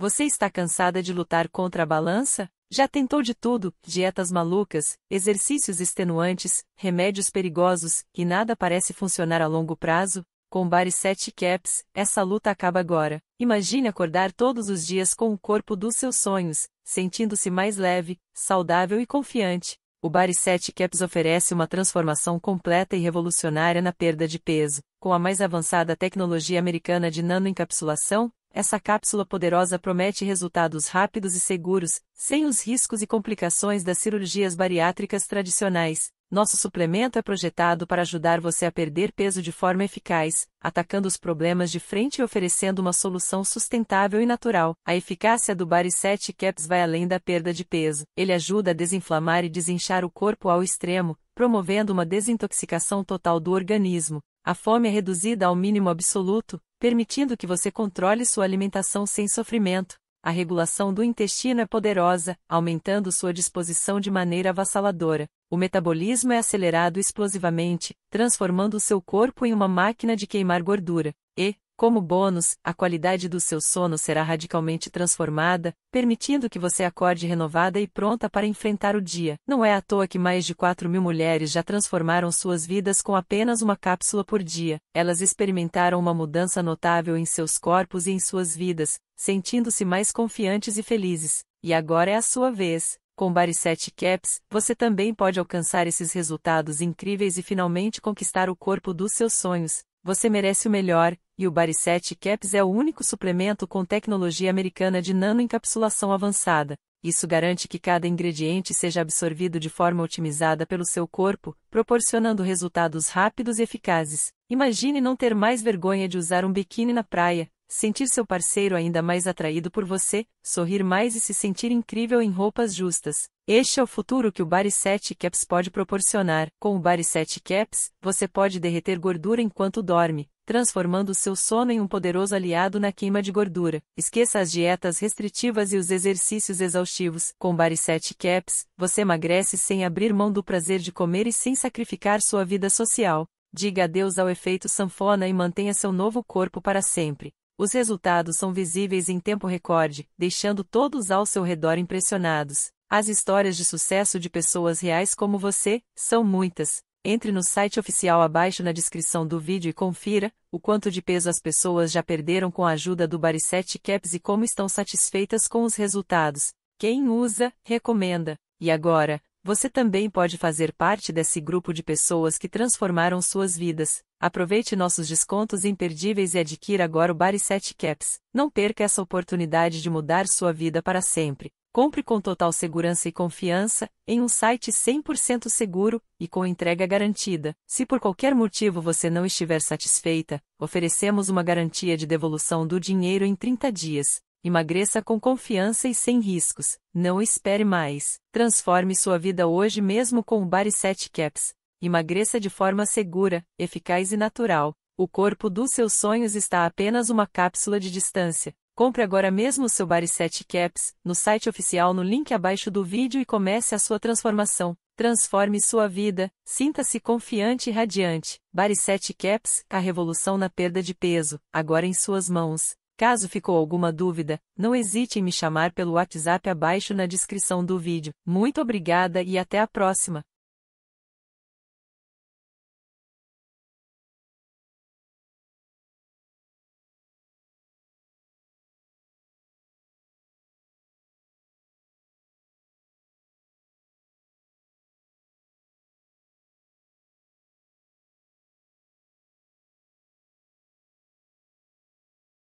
Você está cansada de lutar contra a balança? Já tentou de tudo, dietas malucas, exercícios extenuantes, remédios perigosos, e nada parece funcionar a longo prazo? Com Bari 7 Caps, essa luta acaba agora. Imagine acordar todos os dias com o corpo dos seus sonhos, sentindo-se mais leve, saudável e confiante. O Bari 7 Caps oferece uma transformação completa e revolucionária na perda de peso. Com a mais avançada tecnologia americana de nanoencapsulação, essa cápsula poderosa promete resultados rápidos e seguros, sem os riscos e complicações das cirurgias bariátricas tradicionais. Nosso suplemento é projetado para ajudar você a perder peso de forma eficaz, atacando os problemas de frente e oferecendo uma solução sustentável e natural. A eficácia do Bari 7 Caps vai além da perda de peso. Ele ajuda a desinflamar e desinchar o corpo ao extremo, promovendo uma desintoxicação total do organismo. A fome é reduzida ao mínimo absoluto, permitindo que você controle sua alimentação sem sofrimento. A regulação do intestino é poderosa, aumentando sua disposição de maneira avassaladora. O metabolismo é acelerado explosivamente, transformando o seu corpo em uma máquina de queimar gordura. E, como bônus, a qualidade do seu sono será radicalmente transformada, permitindo que você acorde renovada e pronta para enfrentar o dia. Não é à toa que mais de 4 mil mulheres já transformaram suas vidas com apenas uma cápsula por dia. Elas experimentaram uma mudança notável em seus corpos e em suas vidas, sentindo-se mais confiantes e felizes. E agora é a sua vez. Com 7 Caps, você também pode alcançar esses resultados incríveis e finalmente conquistar o corpo dos seus sonhos. Você merece o melhor, e o Barisette Caps é o único suplemento com tecnologia americana de nanoencapsulação avançada, isso garante que cada ingrediente seja absorvido de forma otimizada pelo seu corpo, proporcionando resultados rápidos e eficazes. Imagine não ter mais vergonha de usar um biquíni na praia, sentir seu parceiro ainda mais atraído por você, sorrir mais e se sentir incrível em roupas justas. Este é o futuro que o Body 7 Caps pode proporcionar. Com o Body 7 Caps, você pode derreter gordura enquanto dorme, transformando seu sono em um poderoso aliado na queima de gordura. Esqueça as dietas restritivas e os exercícios exaustivos. Com 7 Caps, você emagrece sem abrir mão do prazer de comer e sem sacrificar sua vida social. Diga adeus ao efeito sanfona e mantenha seu novo corpo para sempre. Os resultados são visíveis em tempo recorde, deixando todos ao seu redor impressionados. As histórias de sucesso de pessoas reais como você são muitas, entre no site oficial abaixo na descrição do vídeo e confira o quanto de peso as pessoas já perderam com a ajuda do Bariset Caps e como estão satisfeitas com os resultados. Quem usa, recomenda. E agora, você também pode fazer parte desse grupo de pessoas que transformaram suas vidas. Aproveite nossos descontos imperdíveis e adquira agora o Bariset Caps. Não perca essa oportunidade de mudar sua vida para sempre. Compre com total segurança e confiança, em um site 100% seguro e com entrega garantida. Se por qualquer motivo você não estiver satisfeita, oferecemos uma garantia de devolução do dinheiro em 30 dias. Emagreça com confiança e sem riscos. Não espere mais. Transforme sua vida hoje mesmo com o Body 7 Caps. Emagreça de forma segura, eficaz e natural. O corpo dos seus sonhos está a apenas uma cápsula de distância. Compre agora mesmo seu Barry7 Caps, no site oficial no link abaixo do vídeo e comece a sua transformação. Transforme sua vida, sinta-se confiante e radiante. Barry7 Caps, a revolução na perda de peso, agora em suas mãos. Caso ficou alguma dúvida, não hesite em me chamar pelo WhatsApp abaixo na descrição do vídeo. Muito obrigada e até a próxima!